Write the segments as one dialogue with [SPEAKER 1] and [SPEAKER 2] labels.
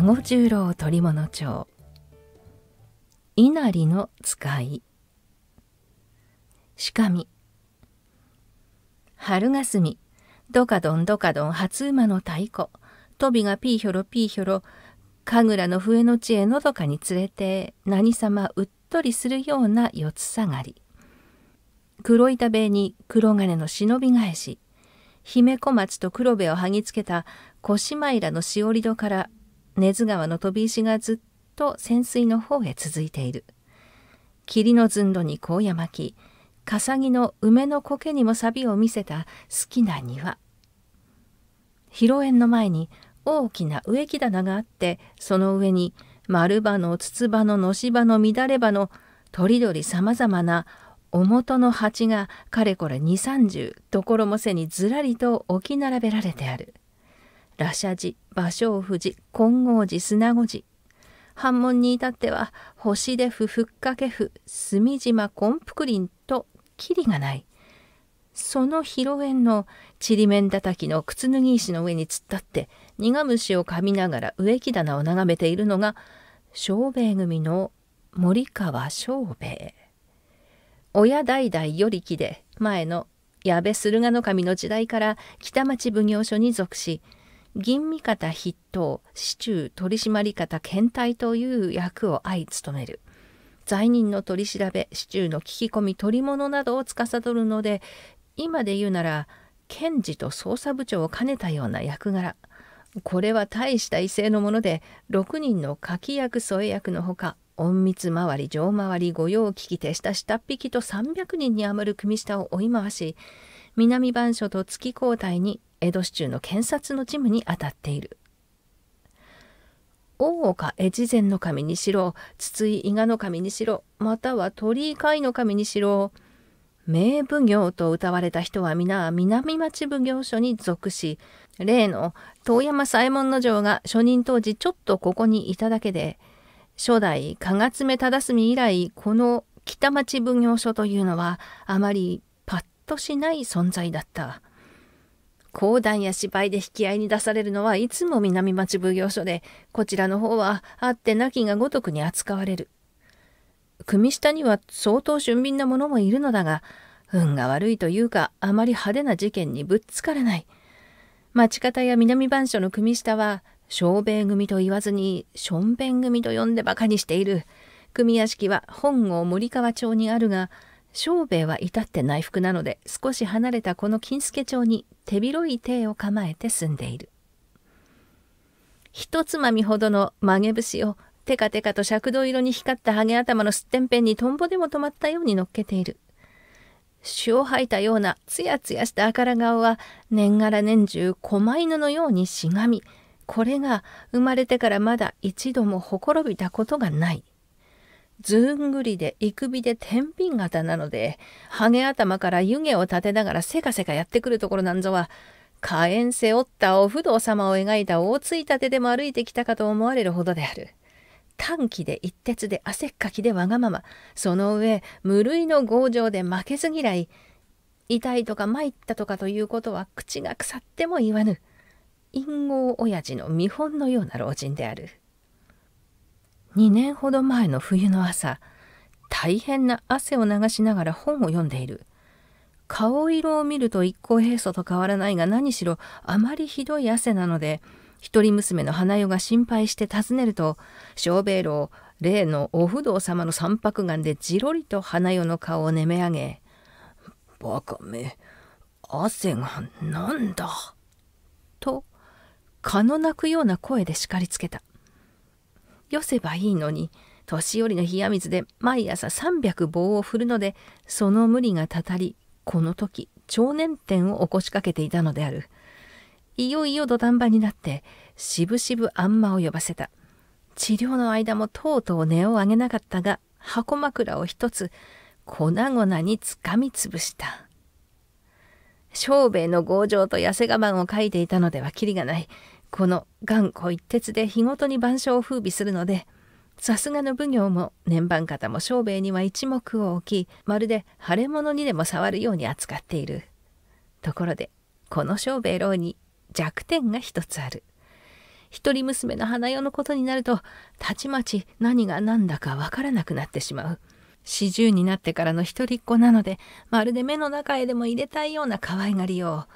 [SPEAKER 1] 加十郎取物帳稲荷の使いしかみ春がすみどかどんどかどん初馬の太鼓とびがピーヒョロピーヒョロ神楽の笛の地へのどかに連れて何様うっとりするような四つ下がり黒板塀に黒金の忍び返し姫小町と黒部をはぎつけた小島らのしおり戸から根津川の飛び石がずっと潜水の方へ続いている霧の寸土に高野巻き笠木の梅の苔にも錆を見せた好きな庭披露宴の前に大きな植木棚があってその上に丸葉の筒葉ののし葉の乱れ葉のとりどりさまざまなとの鉢がかれこれ2 3 0ところもせにずらりと置き並べられてある。羅舎寺、芭蕉富士、金剛寺、砂子寺。反問に至っては、星出府、ふっかけ府、墨島、金福林と、きりがない。その披露宴のちりめんたたきの靴脱ぎ石の上に突っ立って苦虫を噛みながら植木棚を眺めているのが小兵衛組の森川小兵衛親代々よりきで前の矢部駿河守の時代から北町奉行所に属し吟味方筆頭、市中取締方検体という役を相務める。罪人の取り調べ、市中の聞き込み、取り物などを司るので、今で言うなら、検事と捜査部長を兼ねたような役柄。これは大した威勢のもので、6人の柿役添え役のほか、隠密回り、上回り、御用聞き手下下っ引きと300人に余る組下を追い回し、南番所と月交代に江戸市中の検察の事務にあたっている大岡越前の神にしろ筒井伊賀の神にしろまたは鳥居海の神にしろ名奉行と謳われた人は皆南町奉行所に属し例の遠山左衛門城が初任当時ちょっとここにいただけで初代加賀目忠澄以来この北町奉行所というのはあまりパッとしない存在だった。講談や芝居で引き合いに出されるのはいつも南町奉行所で、こちらの方はあってなきがごとくに扱われる。組下には相当俊敏な者もいるのだが、運が悪いというか、あまり派手な事件にぶっつからない。町方や南番所の組下は、小兵組と言わずに、しょ組と呼んで馬鹿にしている。組屋敷は本郷森川町にあるが、庄兵衛は至って内服なので少し離れたこの金助町に手広い邸を構えて住んでいる一つまみほどの曲げ節をテカテカと尺度色に光ったハゲ頭のすってんぺんにトンボでも止まったようにのっけている血を吐いたようなつやつやしたあから顔は年がら年中狛犬のようにしがみこれが生まれてからまだ一度もほころびたことがないずんぐりでいくびで天秤型なので、ハゲ頭から湯気を立てながらせかせかやってくるところなんぞは、火炎背負ったお不動様を描いた大ついたてでも歩いてきたかと思われるほどである。短気で一徹で汗っかきでわがまま、その上、無類の強情で負けず嫌い、痛いとか参ったとかということは口が腐っても言わぬ、陰謀親父の見本のような老人である。2年ほど前の冬の朝大変な汗を流しながら本を読んでいる顔色を見ると一向平素と変わらないが何しろあまりひどい汗なので一人娘の花代が心配して尋ねると小兵衛を例のお不動様の三白眼でじろりと花代の顔をねめ上げ「バカめ汗がなんだ」と蚊の鳴くような声で叱りつけたよせばいいのに年寄りの冷や水で毎朝300棒を振るのでその無理がたたりこの時超年点を起こしかけていたのであるいよいよ土壇場になってしぶしぶあんまを呼ばせた治療の間もとうとう根を上げなかったが箱枕を一つ粉々につかみつぶした庄兵衛の強情と痩せ我慢を書いていたのではきりがないこの頑固一徹で日ごとに晩鐘を風靡するのでさすがの奉行も年番方も庄兵衛には一目を置きまるで腫れ物にでも触るように扱っているところでこの庄兵衛郎に弱点が一つある一人娘の花代のことになるとたちまち何が何だかわからなくなってしまう四十になってからの一人っ子なのでまるで目の中へでも入れたいような可愛がりよ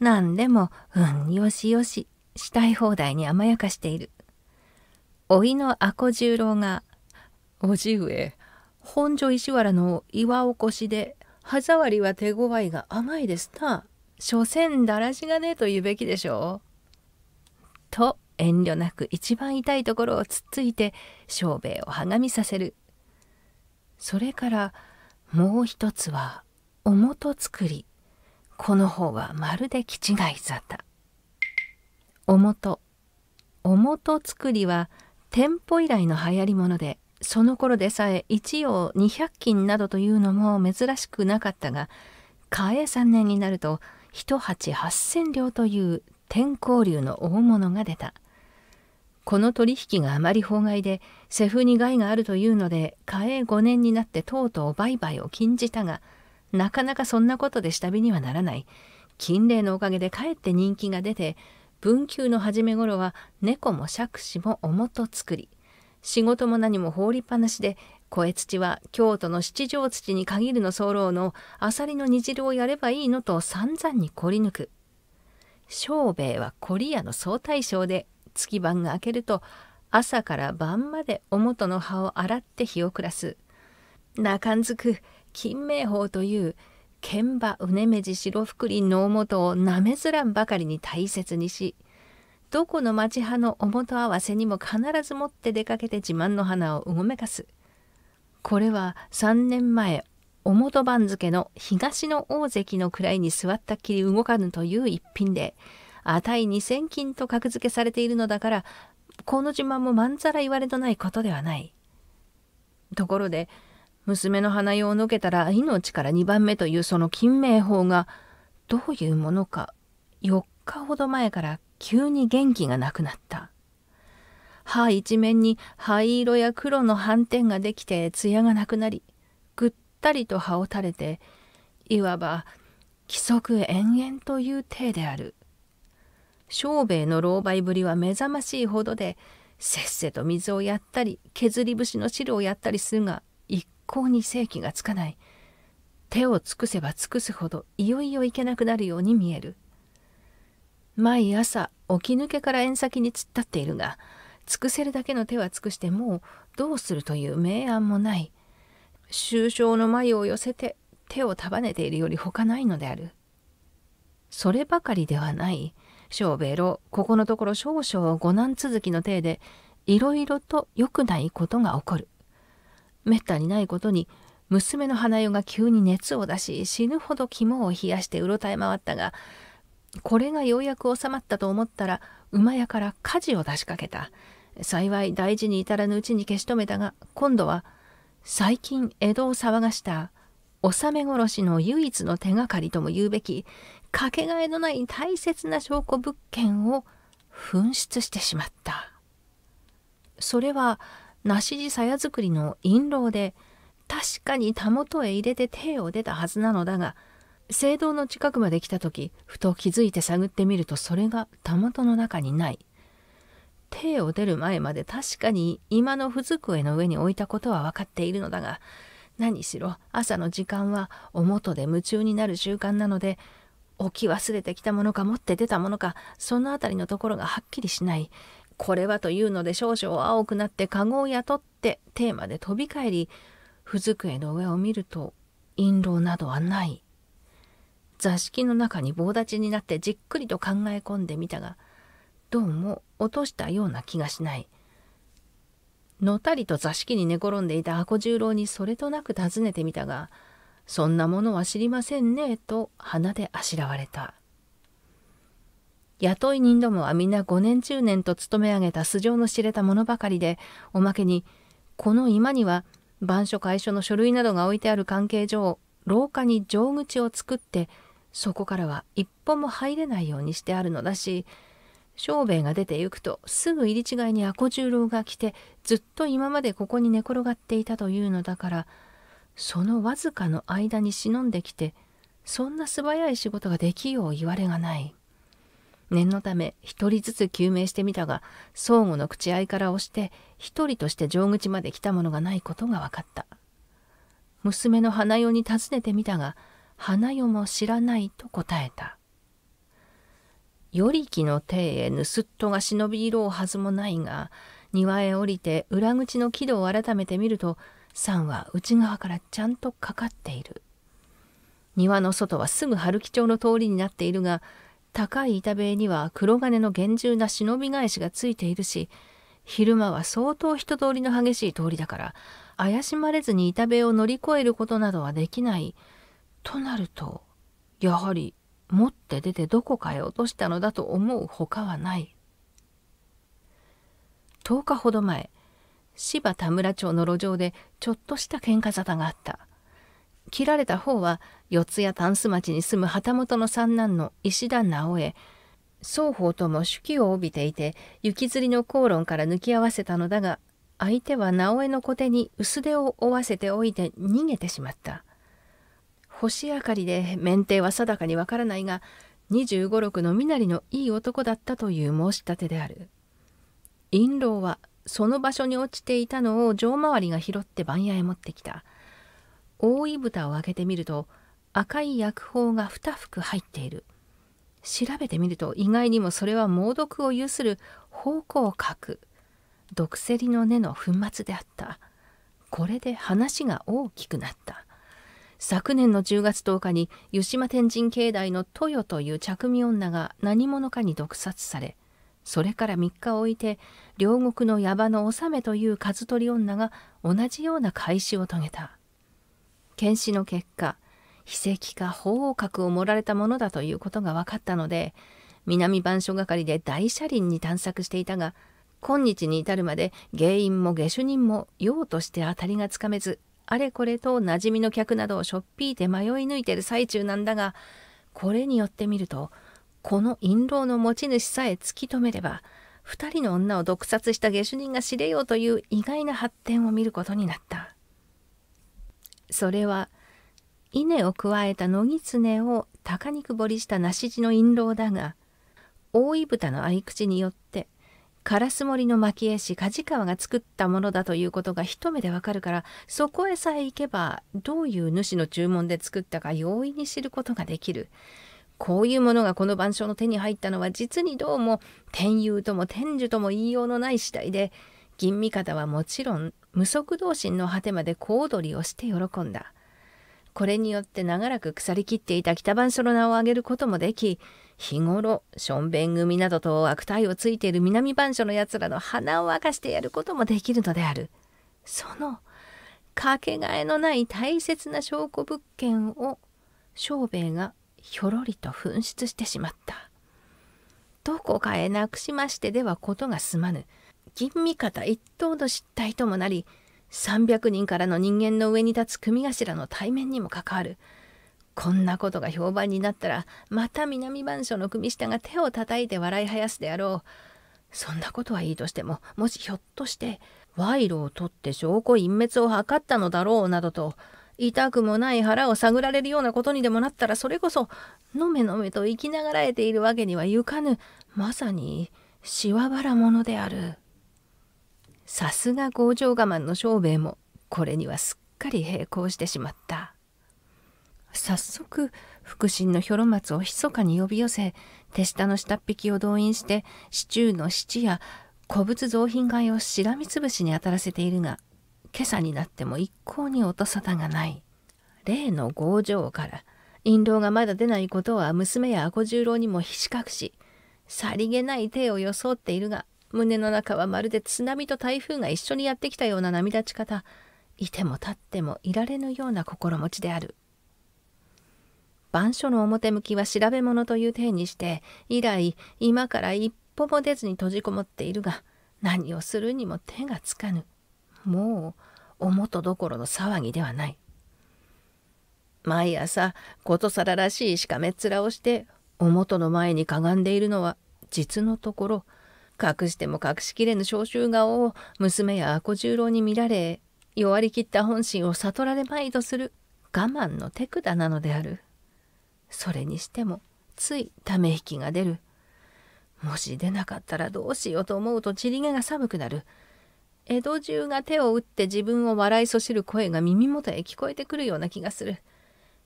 [SPEAKER 1] う何でも「うんよしよししたい放題に甘やかしているおいの阿古十郎が「叔父上本所石原の岩おこしで歯触りは手強いが甘いですな所詮だらしがねえと言うべきでしょう」と遠慮なく一番痛いところをつっついて小兵衛をはがみさせるそれからもう一つはと作りこの方はまるで気違い沙汰。おもとおもと作りは店舗以来の流行りものでその頃でさえ一葉200などというのも珍しくなかったが嘉永3年になると一鉢8千両という天候流の大物が出たこの取引があまり法外でセフに害があるというので嘉永5年になってとうとう売買を禁じたがなかなかそんなことで下火にはならない金麗のおかげでかえって人気が出て文久の初め頃は猫も釈子もおもと作り仕事も何も放りっぱなしで小土は京都の七条土に限るの候のあさりの煮汁をやればいいのと散々に凝り抜く庄兵衛はコり屋の総大将で月晩が明けると朝から晩までおもとの葉を洗って日を暮らす中んづく金明峰という剣馬うねめじ白福林のとをなめずらんばかりに大切にしどこの町派のおもと合わせにも必ず持って出かけて自慢の花をうごめかすこれは3年前おもと番付の東の大関の位に座ったっきり動かぬという一品で値2,000金と格付けされているのだからこの自慢もまんざら言われのないことではない。ところで娘の鼻用を抜けたら命から2番目というその金明法がどういうものか4日ほど前から急に元気がなくなった。歯一面に灰色や黒の斑点ができて艶がなくなり、ぐったりと歯を垂れて、いわば規則延々という体である。小兵衛の狼狽ぶりは目覚ましいほどで、せっせと水をやったり、削り節の汁をやったりするが、向に正気がつかない手を尽くせば尽くすほどいよいよいけなくなるように見える毎朝起き抜けから縁先に突っ立っているが尽くせるだけの手は尽くしてもうどうするという明暗もない終章の眉を寄せて手を束ねているより他ないのであるそればかりではない小兵郎ここのところ少々五難続きの体でいろいろと良くないことが起こるめったにないことに娘の花代が急に熱を出し死ぬほど肝を冷やしてうろたえ回ったがこれがようやく収まったと思ったら馬屋から火事を出しかけた幸い大事に至らぬうちに消し止めたが今度は最近江戸を騒がした納め殺しの唯一の手がかりとも言うべきかけがえのない大切な証拠物件を紛失してしまったそれは梨地鞘作りの印籠で確かにたもとへ入れて手を出たはずなのだが聖堂の近くまで来た時ふと気づいて探ってみるとそれがたもとの中にない手を出る前まで確かに今の不机の上に置いたことは分かっているのだが何しろ朝の時間はお元で夢中になる習慣なので置き忘れてきたものか持って出たものかその辺りのところがはっきりしないこれはというので少々青くなって籠を雇ってテーマで飛び返り、不机の上を見ると印籠などはない。座敷の中に棒立ちになってじっくりと考え込んでみたが、どうも落としたような気がしない。のたりと座敷に寝転んでいた箱十郎にそれとなく尋ねてみたが、そんなものは知りませんね、と鼻であしらわれた。雇い人どもは皆5年10年と勤め上げた素性の知れたものばかりで、おまけに、この居間には、番所会所の書類などが置いてある関係上、廊下に錠口を作って、そこからは一歩も入れないようにしてあるのだし、庄兵衛が出て行くとすぐ入り違いに古十郎が来てずっと今までここに寝転がっていたというのだからそのわずかの間に忍んできてそんな素早い仕事ができよう言われがない。念のため一人ずつ救命してみたが相互の口合いから押して一人として城口まで来たものがないことが分かった娘の花代に尋ねてみたが花代も知らないと答えた頼木の手へ盗っ人が忍びろうはずもないが庭へ降りて裏口の軌道を改めて見ると山は内側からちゃんとかかっている庭の外はすぐ春木町の通りになっているが高い板塀には黒金の厳重な忍び返しがついているし昼間は相当人通りの激しい通りだから怪しまれずに板塀を乗り越えることなどはできないとなるとやはり持って出てどこかへ落としたのだと思うほかはない10日ほど前芝田村町の路上でちょっとした喧嘩沙汰があった。切られた方は四谷タン町に住む旗本の三男の石田直江双方とも手記を帯びていて行きずりの口論から抜き合わせたのだが相手は直江の小手に薄手を負わせておいて逃げてしまった星明かりで免停は定かにわからないが2 5六の身なりのいい男だったという申し立てである印籠はその場所に落ちていたのを城回りが拾って番屋へ持ってきた覆い蓋を開けてみると赤い薬包が2服入っている調べてみると意外にもそれは猛毒を有する方向角毒セリの根の粉末であったこれで話が大きくなった昨年の10月10日に湯島天神境内の豊という着身女が何者かに毒殺されそれから3日置いて両国の矢場の納めという数取り女が同じような開始を遂げた検視の結果正規か鳳凰閣を盛られたものだということが分かったので南番所係で大車輪に探索していたが今日に至るまで原因も下手人も用として当たりがつかめずあれこれと馴染みの客などをしょっぴいて迷い抜いてる最中なんだがこれによってみるとこの印籠の持ち主さえ突き止めれば2人の女を毒殺した下手人が知れようという意外な発展を見ることになった。それは稲を加えた野狐を高肉彫りした梨地の印籠だが大井豚の合口によって烏森の蒔絵師梶川が作ったものだということが一目でわかるからそこへさえ行けばどういう主の注文で作ったか容易に知ることができる。こういうものがこの晩鐘の手に入ったのは実にどうも天佑とも天寿とも言いようのない次第で吟味方はもちろん無足同心の果てまで小躍りをして喜んだ。これによって長らく腐りきっていた北番所の名を挙げることもでき、日頃、しょんべん組などと悪態をついている南番所の奴らの鼻を明かしてやることもできるのである。その、かけがえのない大切な証拠物件を、庄兵衛がひょろりと紛失してしまった。どこかへなくしましてではことがすまぬ。吟味方一党の失態ともなり300人からの人間の上に立つ組頭の対面にも関わるこんなことが評判になったらまた南番所の組下が手を叩いて笑いはやすであろうそんなことはいいとしてももしひょっとして賄賂を取って証拠隠滅を図ったのだろうなどと痛くもない腹を探られるようなことにでもなったらそれこそのめのめと生きながらえているわけにはいかぬまさにしわばらものである。さすが強情我慢の庄兵衛もこれにはすっかり並行してしまった早速腹心のひょろ松を密かに呼び寄せ手下の下っ引きを動員して市中の質や古物造品買いをしらみつぶしに当たらせているが今朝になっても一向に音沙汰がない例の強情から印籠がまだ出ないことは娘や阿五十郎にもひしかくしさりげない手を装っているが胸の中はまるで津波と台風が一緒にやってきたような波立ち方いても立ってもいられぬような心持ちである板書の表向きは調べ物という体にして以来今から一歩も出ずに閉じこもっているが何をするにも手がつかぬもう表どころの騒ぎではない毎朝ことさららしいしかめっ面をして表の前にかがんでいるのは実のところ隠しても隠しきれぬ召集顔を娘や古十郎に見られ弱りきった本心を悟られまいとする我慢の手管なのであるそれにしてもついため息が出るもし出なかったらどうしようと思うとちりげが寒くなる江戸中が手を打って自分を笑いそしる声が耳元へ聞こえてくるような気がする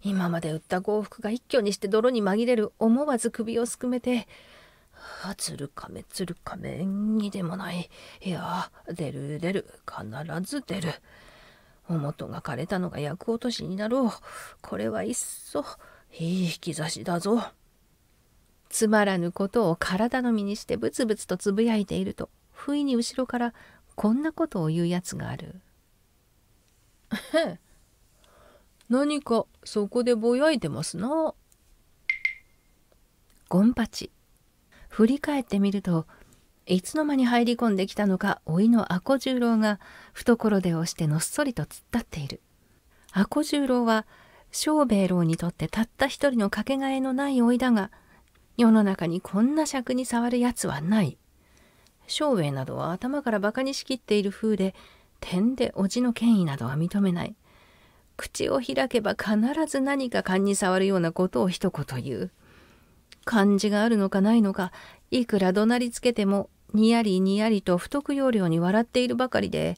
[SPEAKER 1] 今まで売った豪服が一挙にして泥に紛れる思わず首をすくめてつるかめるかめ亀にでもないいや出る出る必ず出る表が枯れたのが厄落としになろうこれはいっそいい兆しだぞつまらぬことを体の身にしてブツブツとつぶやいていると不意に後ろからこんなことを言うやつがある何かそこでぼやいてますな。ゴンパチ振り返ってみるといつの間に入り込んできたのか老いの阿古十郎が懐で押してのっそりと突っ立っている阿古十郎は庄兵衛郎にとってたった一人のかけがえのない老いだが世の中にこんな尺に触るやつはない庄兵衛などは頭から馬鹿にしきっている風で点で叔父の権威などは認めない口を開けば必ず何か勘に障るようなことを一言言う感じがあるのかないのかいくら怒鳴りつけてもにやりにやりと不得要領に笑っているばかりで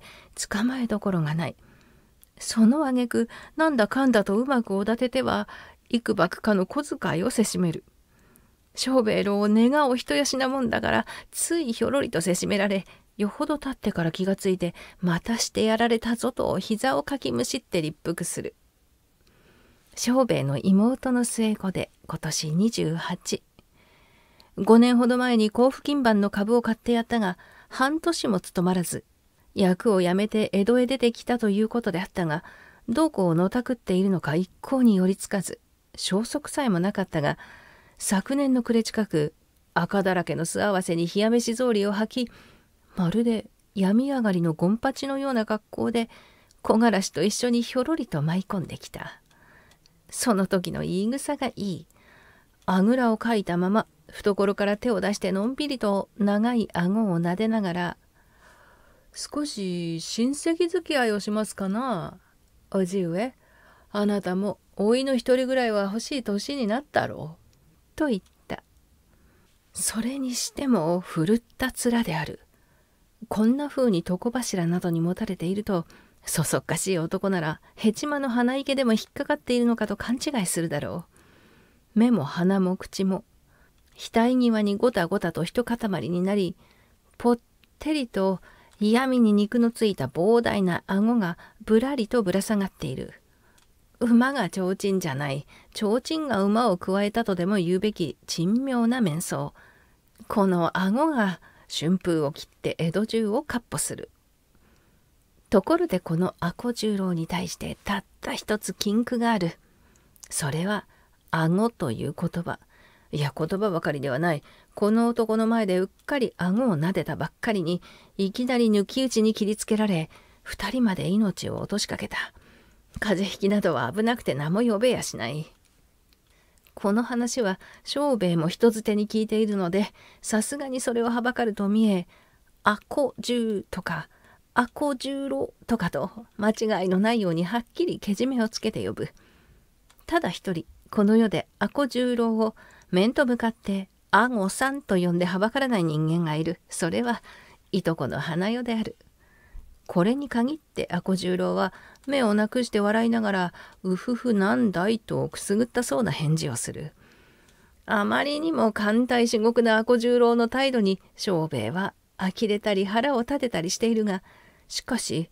[SPEAKER 1] 捕まえどころがないその挙句なんだかんだとうまくおだてては幾ばくかの小遣いをせしめる庄兵衛郎を根がお人やしなもんだからついひょろりとせしめられよほど立ってから気がついてまたしてやられたぞと膝をかきむしって立腹する庄兵衛の妹の末子で今年28。5年ほど前に甲府勤番の株を買ってやったが、半年も務まらず、役を辞めて江戸へ出てきたということであったが、どうこうのたくっているのか一向に寄りつかず、消息さえもなかったが、昨年の暮れ近く、赤だらけの巣合わせに冷や飯草履を履き、まるで病上がりのゴンパチのような格好で、木枯らしと一緒にひょろりと舞い込んできた。その時の言い草がいい。あぐらをかいたまま、懐から手を出してのんびりと長い顎を撫でながら、少し親戚付き合いをしますかな。おじ上、あなたもおいの一人ぐらいは欲しい年になったろう。と言った。それにしても、ふるった面である。こんな風に床柱などに持たれていると、そそっかしい男ならヘチマの鼻池でも引っかかっているのかと勘違いするだろう目も鼻も口も額際にゴタゴタと一塊になりぽってりと嫌味に肉のついた膨大な顎がぶらりとぶら下がっている馬が提灯じゃない提灯が馬を加えたとでも言うべき珍妙な面相この顎が春風を切って江戸中をかっ歩するところでこのアコ十郎に対してたった一つ禁句があるそれは「顎」という言葉いや言葉ばかりではないこの男の前でうっかり顎を撫でたばっかりにいきなり抜き打ちに切りつけられ2人まで命を落としかけた風邪ひきなどは危なくて名も呼べやしないこの話は庄兵衛も人づてに聞いているのでさすがにそれをはばかると見え「あこじゅう」とか「アコ十郎とかと間違いのないようにはっきりけじめをつけて呼ぶ。ただ一人、この世で阿古十郎を面と向かって阿ゴさんと呼んではばからない人間がいる。それはいとこの花代である。これに限って阿古十郎は目をなくして笑いながら「うふふなんだい」とくすぐったそうな返事をする。あまりにも艦隊至極な阿古十郎の態度に庄兵衛は呆れたり腹を立てたりしているがしかし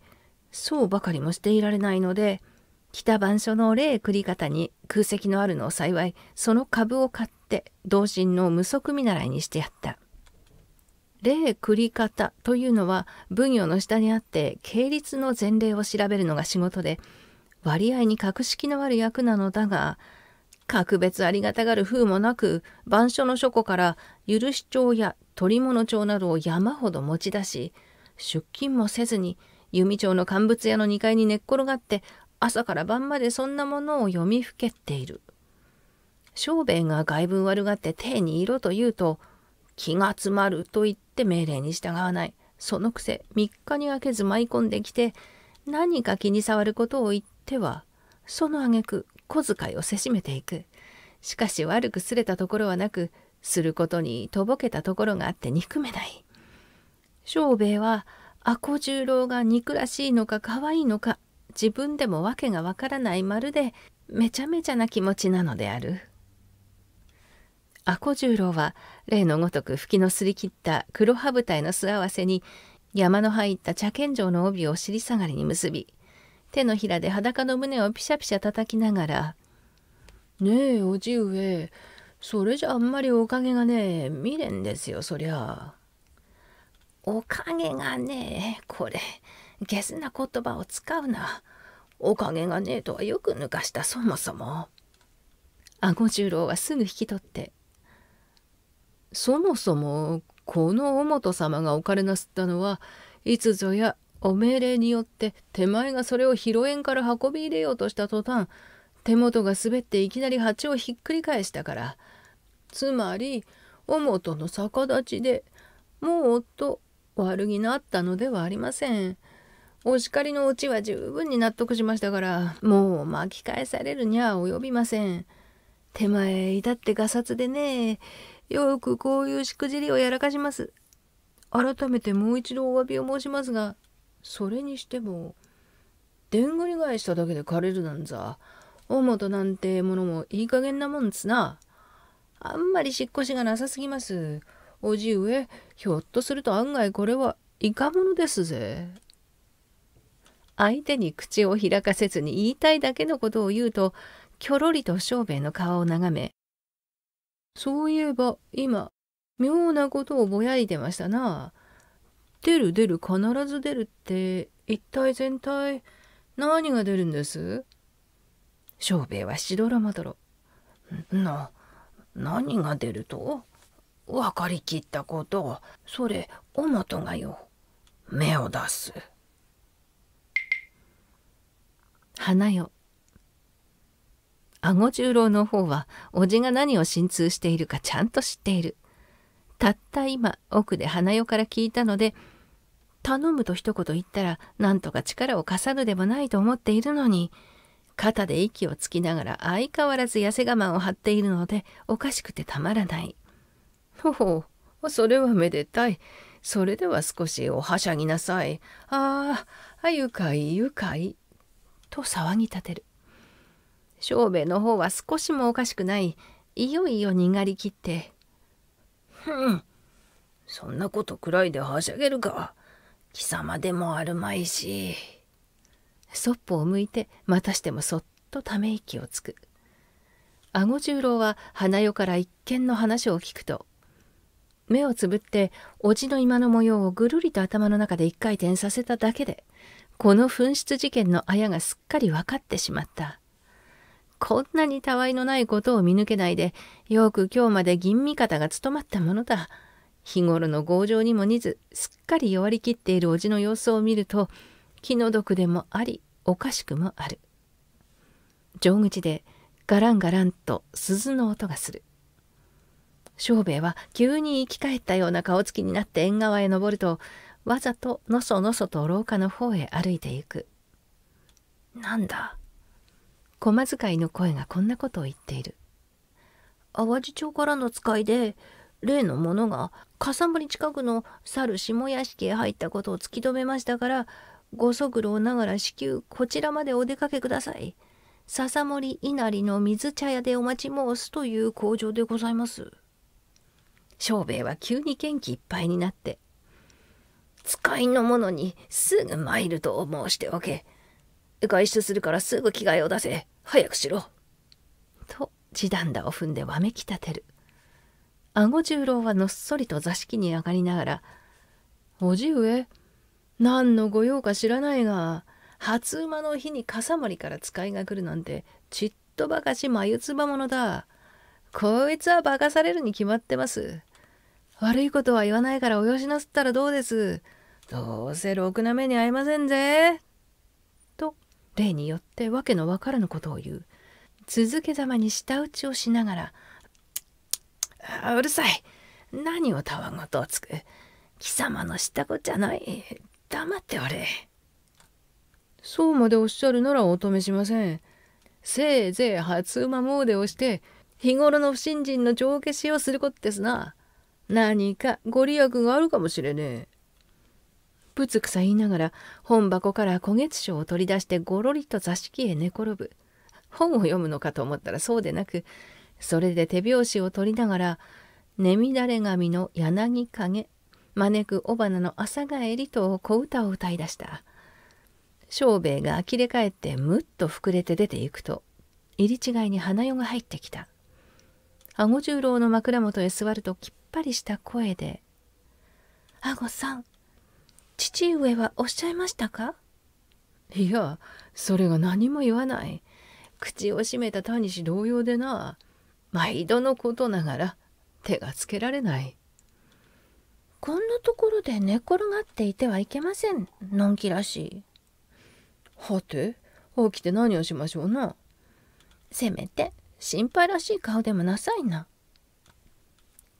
[SPEAKER 1] そうばかりもしていられないので北番所の霊繰り方に空席のあるのを幸いその株を買って同心の無足見習いにしてやった。霊繰り方というのは分業の下にあって経律の前例を調べるのが仕事で割合に格式のある役なのだが格別ありがたがる風もなく番所の書庫から許し帳や取物帳などを山ほど持ち出し出勤もせずに弓町の乾物屋の2階に寝っ転がって朝から晩までそんなものを読みふけっている。小兵衛が外文悪がって手にいろと言うと気が詰まると言って命令に従わない。そのくせ3日に明けず舞い込んできて何か気に障ることを言ってはその挙句小遣いをせしめていく。しかし悪くすれたところはなくすることにとぼけたところがあって憎めない。庄兵衛は阿古十郎が憎らしいのか可愛いのか自分でも訳がわからないまるでめちゃめちゃな気持ちなのである。阿古十郎は例のごとく吹きのすり切った黒羽舞台の巣合わせに山の入った茶剣状の帯を尻下がりに結び手のひらで裸の胸をピシャピシャ叩きながら「ねえおじ上それじゃあんまりおかげがねえ未練ですよそりゃあ」おかげがねえこれゲスな言葉を使うなおかげがねえとはよく抜かしたそもそも顎十郎はすぐ引き取って「そもそもこのおと様がお金なすったのはいつぞやお命令によって手前がそれを広縁から運び入れようとした途端手元が滑っていきなり鉢をひっくり返したからつまりお元の逆立ちでもうと悪気のあったのではありません。お叱りのオチは十分に納得しましたから、もう巻き返されるには及びません。手前至ってがさつでね、よくこういうしくじりをやらかします。改めてもう一度お詫びを申しますが、それにしても、でんぐり返しただけで枯れるなんざ、大本なんてものもいい加減なもんつな。あんまりしっこしがなさすぎます。おじ上ひょっとすると案外これはいかものですぜ。相手に口を開かせずに言いたいだけのことを言うときょろりと正兵衛の顔を眺め「そういえば今妙なことをぼやいてましたな。出る出る必ず出るって一体全体何が出るんです正兵衛はしどろどろ。な何が出ると分かりきったことそれおもとがよ目を出す花よ顎十郎の方はおじが何を心痛しているかちゃんと知っているたった今奥で花代から聞いたので頼むと一言言ったら何とか力を貸さぬでもないと思っているのに肩で息をつきながら相変わらず痩せ我慢を張っているのでおかしくてたまらないほほそれはめでたいそれでは少しおはしゃぎなさいああ愉快愉快と騒ぎ立てる庄兵衛の方は少しもおかしくないいよいよにがりきって「ふんそんなことくらいではしゃげるか貴様でもあるまいし」そっぽを向いてまたしてもそっとため息をつく。顎十郎は花代から一見の話を聞くと目をつぶっておじの今の模様をぐるりと頭の中で一回転させただけでこの紛失事件のあやがすっかりわかってしまったこんなにたわいのないことを見抜けないでよく今日まで吟味方が務まったものだ日頃の強情にも似ずすっかり弱りきっているおじの様子を見ると気の毒でもありおかしくもある。上口でガランガランと鈴の音がする。庄兵衛は急に生き返ったような顔つきになって縁側へ登るとわざとのそのそと廊下の方へ歩いていく「なんだ」駒使いの声がこんなことを言っている淡路町からの使いで例のものが笠森近くの猿下屋敷へ入ったことを突き止めましたからご足労ながら至急こちらまでお出かけください。笹森稲荷の水茶屋でお待ち申すという工場でございます。兵衛は急に元気いっぱいになって「使いの者にすぐ参ると申しておけ外出するからすぐ着替えを出せ早くしろ」と地団打を踏んでわめきたてる顎十郎はのっそりと座敷に上がりながら「叔父上何の御用か知らないが初馬の日に笠森から使いが来るなんてちっとばかし眉唾者だこいつは化かされるに決まってます悪いことは言わないからおよしなすったらどうですどうせろくな目に遭いませんぜ。と例によって訳のわからぬことを言う続けざまに舌打ちをしながら「あうるさい何をたわごとをつく貴様のしたこじゃない黙っておれ」そうまでおっしゃるならお止めしませんせいぜい初馬詣をして日頃の不信心の帳消しをすることですな何かご利益があるかもしれねえ。ぶつくさ言いながら本箱から古月書を取り出してごろりと座敷へ寝転ぶ。本を読むのかと思ったらそうでなく、それで手拍子を取りながら、みだれ髪の柳影、招く雄花の朝帰りと小歌を歌い出した。庄兵衛が呆れ返ってむっと膨れて出て行くと、入り違いに花代が入ってきた。顎十郎の枕元へ座るときっぱりした声で「あごさん父上はおっしゃいましたか?」いやそれが何も言わない口を閉めたタニシ同様でな毎度のことながら手がつけられないこんなところで寝転がっていてはいけませんのんきらしいはて起きて何をしましょうなせめて心配らしい顔でもなさいな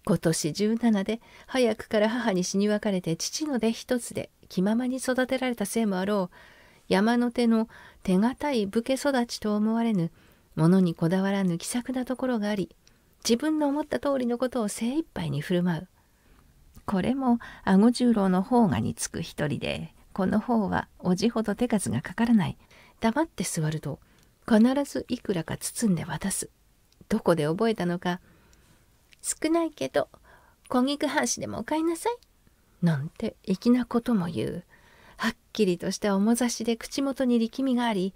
[SPEAKER 1] 今年17で早くから母に死に別れて父の手一つで気ままに育てられたせいもあろう山の手の手堅い武家育ちと思われぬのにこだわらぬ気さくなところがあり自分の思った通りのことを精一杯に振る舞うこれも阿十郎の方がにつく一人でこの方はおじほど手数がかからない黙って座ると必ずいくらか包んで渡すどこで覚えたのか少ないけど小菊藩士でもお買いなさい」なんて粋なことも言うはっきりとした面差しで口元に力みがあり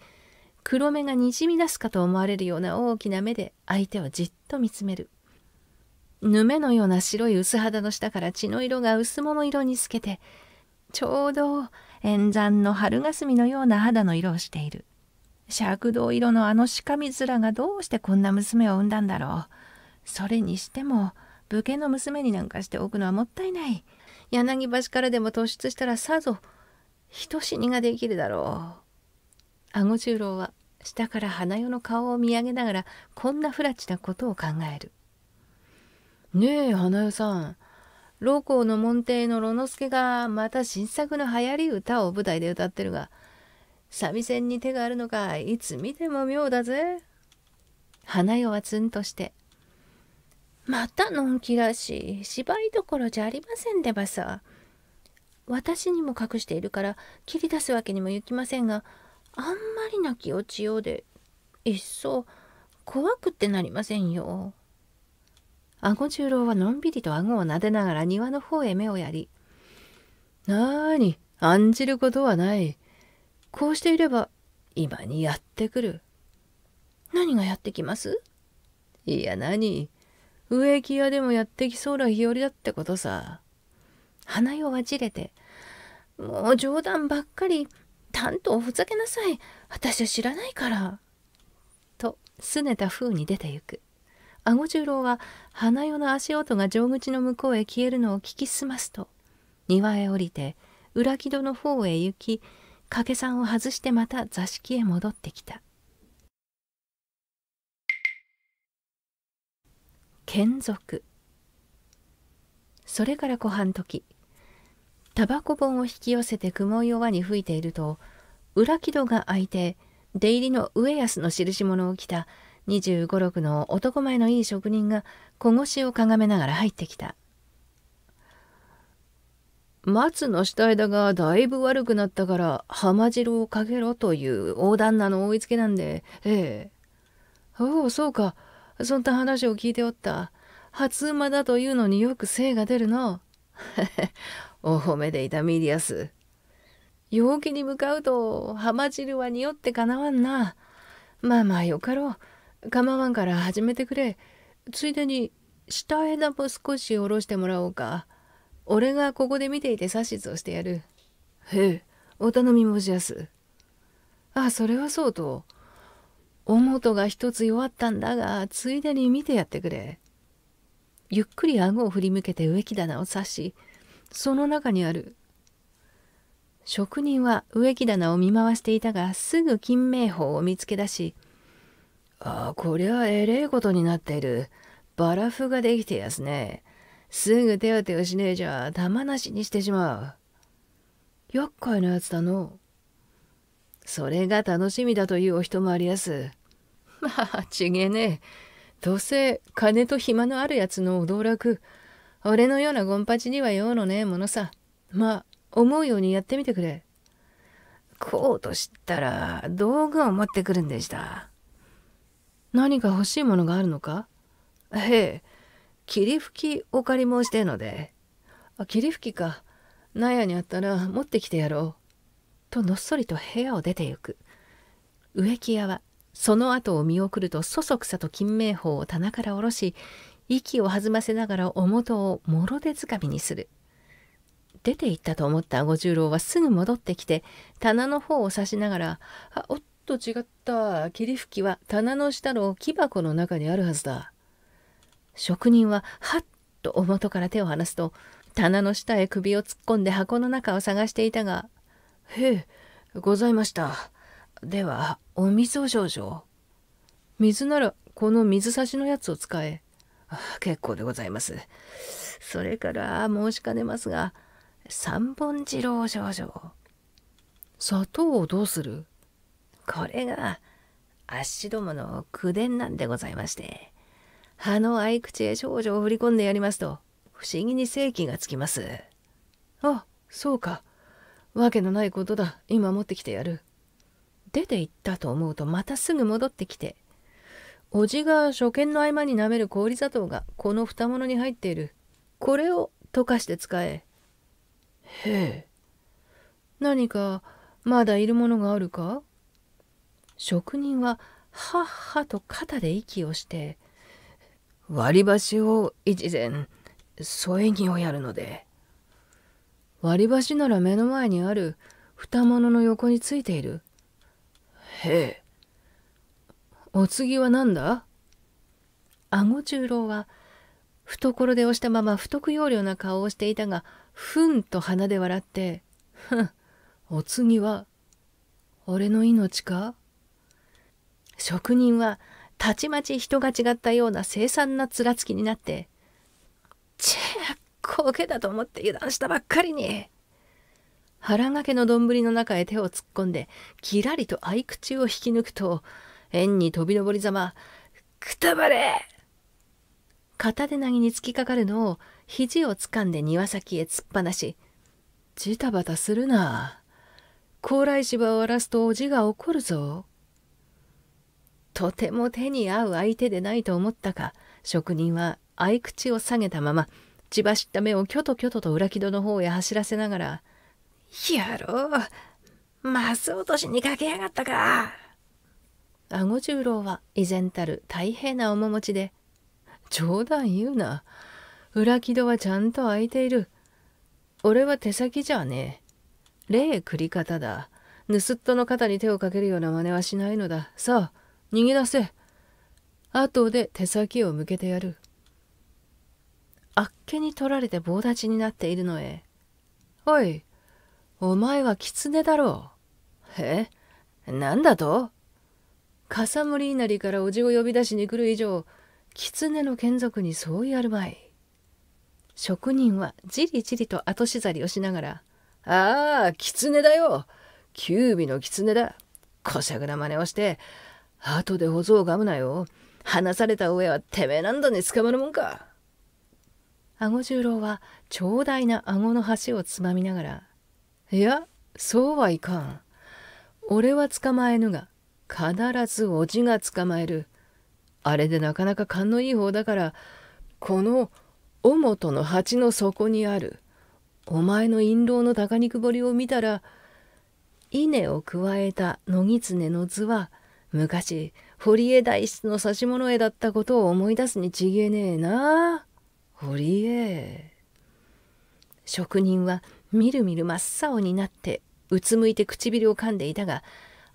[SPEAKER 1] 黒目がにじみ出すかと思われるような大きな目で相手をじっと見つめるぬめのような白い薄肌の下から血の色が薄桃色に透けてちょうど円山の春霞のような肌の色をしている。尺銅色のあのしかみ面がどうしてこんな娘を産んだんだろう。それにしても武家の娘になんかしておくのはもったいない柳橋からでも突出したらさぞ人死にができるだろう顎十郎は下から花代の顔を見上げながらこんなふらちなことを考えるねえ花代さん老公の門弟の呂之助がまた新作の流行り歌を舞台で歌ってるが三味線に手があるのかいつ見ても妙だぜ花代はツンとしてまたのんきらしい芝居どころじゃありませんでばさ私にも隠しているから切り出すわけにもいきませんがあんまりな気落ちようでいっそ怖くってなりませんよ。顎十郎はのんびりと顎を撫でながら庭の方へ目をやり「なーに案じることはないこうしていれば今にやってくる」「何がやってきます?」「いや何植木屋でもやってきそうな日和だってことさ。鼻よわじれて。もう冗談ばっかり。たんとおふざけなさい。私は知らないから。と、すねた風に出てゆく。顎十郎は花代の足音が城口の向こうへ消えるのを聞き澄ますと庭へ降りて裏木戸の方へ行き掛け算を外してまた座敷へ戻ってきた眷属それから湖畔時タバコ本を引き寄せて雲いを輪に吹いていると裏木戸が開いて出入りの上安の印物を着た2 5六の男前のいい職人が小腰をかがめながら入ってきた松の下枝がだいぶ悪くなったから浜汁をかけろという大旦那の追いつけなんでええおおそうかそんな話を聞いておった。初馬だというのによく精が出るの。お褒めでいたミディアス。陽気に向かうと、ハマチルは匂ってかなわんな。まあまあよかろう。構わんから始めてくれ。ついでに、下枝も少し下ろしてもらおうか。俺がここで見ていて指図をしてやる。へえ、お頼み申しやす。あ、それはそうと。表が一つ弱ったんだがついでに見てやってくれ。ゆっくり顎を振り向けて植木棚を刺しその中にある職人は植木棚を見回していたがすぐ金名宝を見つけ出し「ああこりゃえれえことになっているバラフができてやすねすぐ手当てをしねえじゃ玉なしにしてしまう厄介なやつだのそれが楽しみだというお人もありやすまあちげえねどうせ金と暇のあるやつのお道楽俺のようなゴンパチには用のねえものさまあ思うようにやってみてくれこうとしたら道具を持ってくるんでした何か欲しいものがあるのかへえ霧吹きお借り申してえのであ霧吹きか納屋にあったら持ってきてやろうとのっそりと部屋を出てゆく植木屋はその後を見送るとそそくさと金明砲を棚から下ろし息を弾ませながら表をもろ手づかみにする出て行ったと思った五十郎はすぐ戻ってきて棚の方を指しながら「あおっと違った霧吹きは棚の下の木箱の中にあるはずだ」職人ははっとお元から手を離すと棚の下へ首を突っ込んで箱の中を探していたが「へえございました」ではお水を少々水ならこの水差しのやつを使え結構でございますそれから申しかねますが三本次郎少々砂糖をどうするこれがあっしどもの口伝なんでございまして葉の合口へ少女を振り込んでやりますと不思議に正気がつきますあそうかわけのないことだ今持ってきてやる出て行ったと思うとまたすぐ戻ってきておじが初見の合間に舐める氷砂糖がこの蓋物に入っているこれを溶かして使えへえ何かまだいるものがあるか職人ははっはと肩で息をして割り箸を一膳添え木をやるので割り箸なら目の前にある蓋物の横についているへえ。お次は何だ顎十郎は懐で押したまま不得要領な顔をしていたがふんと鼻で笑って「ふんお次は俺の命か?」職人はたちまち人が違ったような凄惨な面つきになって「ちえこけだと思って油断したばっかりに」腹掛けの丼の中へ手を突っ込んできらりと合い口を引き抜くと縁に飛び上りざま「くたばれ!」片手投げに突きかかるのを肘をつかんで庭先へ突っ放し「ジタバタするな高麗芝を荒らすとおじが怒るぞ」とても手に合う相手でないと思ったか職人は合口を下げたまま血走った目をキョトキョトと裏木戸の方へ走らせながらやろうマス落としにかけやがったか顎十郎は依然たる大変な面持ちで「冗談言うな裏木戸はちゃんと開いている俺は手先じゃねえ礼繰り方だ盗っ人の肩に手をかけるような真似はしないのださあ逃げ出せ後で手先を向けてやる」あっけに取られて棒立ちになっているのへ「おいお前は狐だろう。えなんだとカサムリーナリからおじを呼び出しに来る以上、狐の眷属にそうやるまい。職人はじりじりと後しざりをしながら、ああ、狐だよ。キュービの狐だ。こしゃぐな真似をして、後でおぞをがむなよ。離された上はてめえなんだに捕まるもんか。顎十郎は長大な顎の端をつまみながらいやそうはいかん俺は捕まえぬが必ずおじが捕まえるあれでなかなか勘のいい方だからこの尾本の鉢の底にあるお前の印籠の高肉堀を見たら稲を加えた野狐の図は昔堀江大室の指物絵だったことを思い出すにちげえねえな堀江職人はみるみる真っ青になってうつむいて唇を噛んでいたが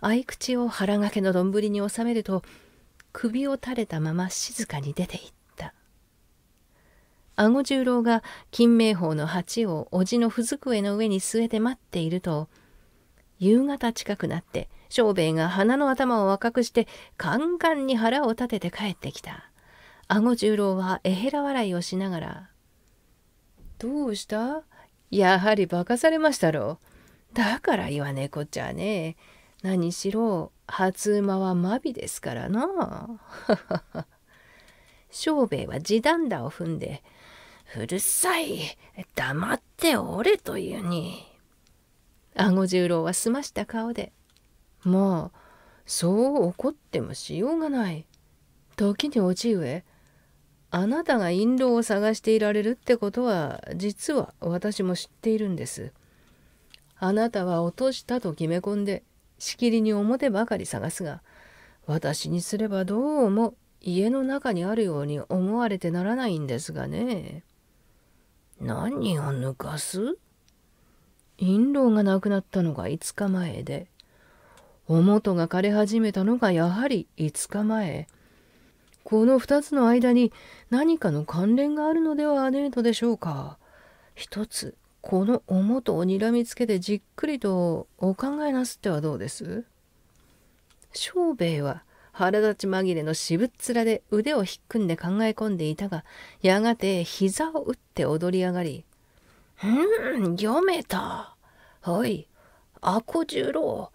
[SPEAKER 1] 合口を腹掛けの丼に収めると首を垂れたまま静かに出ていった顎十郎が金明宝の鉢を叔父の不机の上に据えて待っていると夕方近くなって庄兵衛が鼻の頭を赤くしてカンカンに腹を立てて帰ってきた顎十郎はえへら笑いをしながら「どうしたやはり化かされましたろう。だから言わねえこっちゃね。何しろ初馬は真備ですからな。庄 兵衛は地団打を踏んで、うるさい、黙っておれというに。顎十郎は澄ました顔で、まあ、そう怒ってもしようがない。時におじ上、あなたが印籠を探していられるってことは実は私も知っているんです。あなたは落としたと決め込んでしきりに表ばかり探すが私にすればどうも家の中にあるように思われてならないんですがね。何を抜かす印籠がなくなったのが5日前で表が枯れ始めたのがやはり5日前。この2つの間に何かの関連があるのではねえのでしょうか。一つ、このおもとをにらみつけてじっくりとお考えなすってはどうです小兵衛は腹立ち紛れの渋っ面で腕をひっくんで考え込んでいたが、やがて膝を打って踊り上がり、うん、読めた。はい、あこ十郎。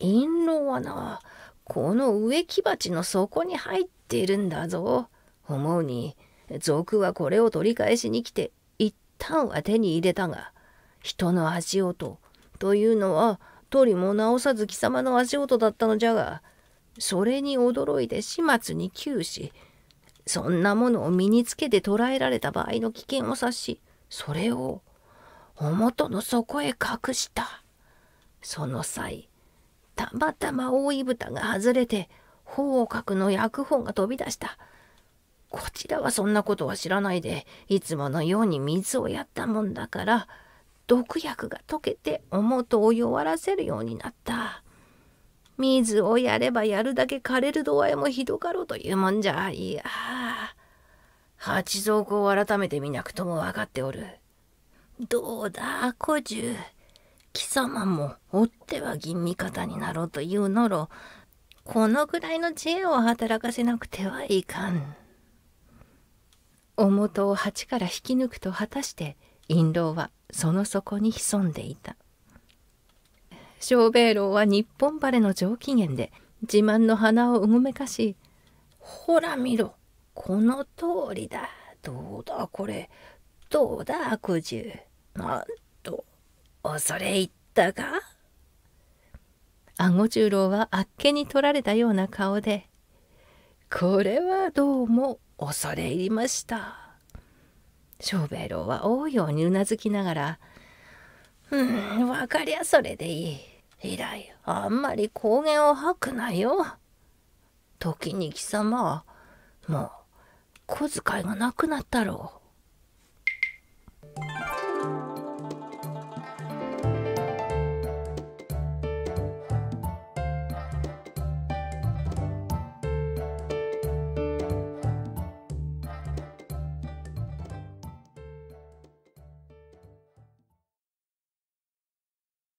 [SPEAKER 1] 陰謀はな、この植木鉢の底に入ってっているんだぞ。思うに、賊はこれを取り返しに来て、一旦は手に入れたが、人の足音というのは、取りも直さず貴様の足音だったのじゃが、それに驚いて始末に窮し、そんなものを身につけて捕らえられた場合の危険を察し、それを表の底へ隠した。その際、たまたま大いぶたが外れて、本を書くの訳本が飛び出した。こちらはそんなことは知らないで、いつものように水をやったもんだから、毒薬が溶けてとを弱らせるようになった。水をやればやるだけ枯れる度合いもひどかろうというもんじゃ。いや八蔵庫を改めて見なくとも分かっておる。どうだ、小獣。貴様も追っては吟味方になろうというのろ、このぐらいの知恵を働かせなくてはいかん。表を鉢から引き抜くと果たして印籠はその底に潜んでいた。小米楼は日本晴れの上機嫌で自慢の鼻をうごめかし「ほら見ろこの通りだどうだこれどうだ悪獣なんと恐れ入ったか?」安五十郎はあっけに取られたような顔で「これはどうも恐れ入りました」庄兵衛郎は大ようにうなずきながら「うん分かりゃそれでいい。以来あんまり光源を吐くなよ。時に貴様はもう小遣いがなくなったろう」